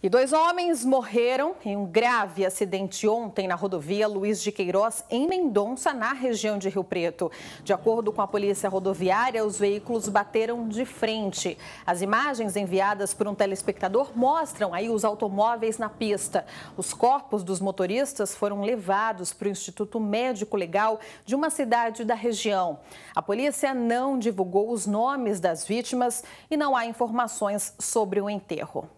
E dois homens morreram em um grave acidente ontem na rodovia Luiz de Queiroz, em Mendonça, na região de Rio Preto. De acordo com a polícia rodoviária, os veículos bateram de frente. As imagens enviadas por um telespectador mostram aí os automóveis na pista. Os corpos dos motoristas foram levados para o Instituto Médico Legal de uma cidade da região. A polícia não divulgou os nomes das vítimas e não há informações sobre o enterro.